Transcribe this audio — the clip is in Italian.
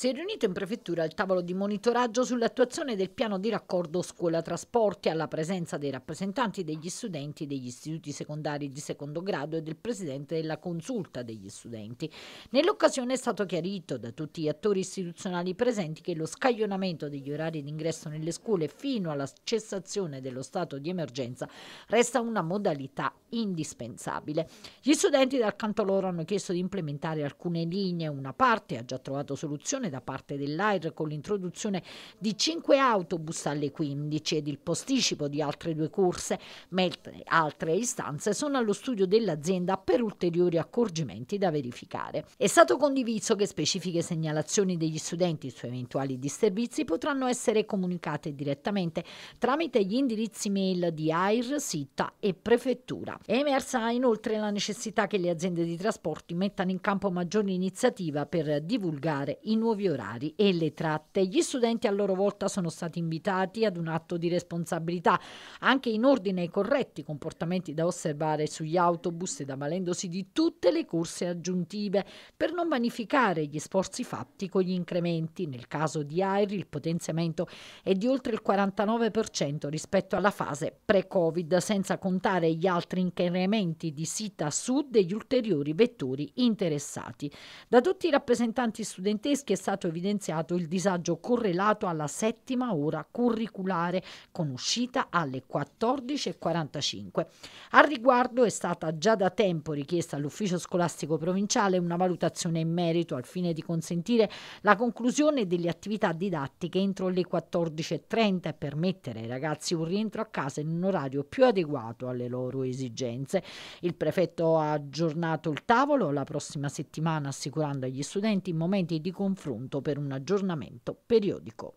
Si è riunito in prefettura al tavolo di monitoraggio sull'attuazione del piano di raccordo scuola-trasporti alla presenza dei rappresentanti degli studenti degli istituti secondari di secondo grado e del presidente della consulta degli studenti. Nell'occasione è stato chiarito da tutti gli attori istituzionali presenti che lo scaglionamento degli orari d'ingresso nelle scuole fino alla cessazione dello stato di emergenza resta una modalità indispensabile. Gli studenti dal canto loro hanno chiesto di implementare alcune linee, una parte ha già trovato soluzione da parte dell'AIR con l'introduzione di 5 autobus alle 15 ed il posticipo di altre due corse, mentre altre istanze sono allo studio dell'azienda per ulteriori accorgimenti da verificare. È stato condiviso che specifiche segnalazioni degli studenti su eventuali disservizi potranno essere comunicate direttamente tramite gli indirizzi mail di AIR, SITA e Prefettura. È emersa inoltre la necessità che le aziende di trasporti mettano in campo maggiori iniziative per divulgare i nuovi nuovi orari e le tratte. Gli studenti a loro volta sono stati invitati ad un atto di responsabilità, anche in ordine ai corretti comportamenti da osservare sugli autobus ed avvalendosi di tutte le corse aggiuntive per non vanificare gli sforzi fatti con gli incrementi. Nel caso di AIR il potenziamento è di oltre il 49% rispetto alla fase pre-Covid, senza contare gli altri incrementi di Sita Sud e gli ulteriori vettori interessati. Da tutti i rappresentanti studenteschi è stato evidenziato il disagio correlato alla settima ora curriculare con uscita alle 14.45. Al riguardo è stata già da tempo richiesta all'ufficio scolastico provinciale una valutazione in merito al fine di consentire la conclusione delle attività didattiche entro le 14.30 e permettere ai ragazzi un rientro a casa in un orario più adeguato alle loro esigenze. Il prefetto ha aggiornato il tavolo la prossima settimana assicurando agli studenti momenti di confronto pronto per un aggiornamento periodico.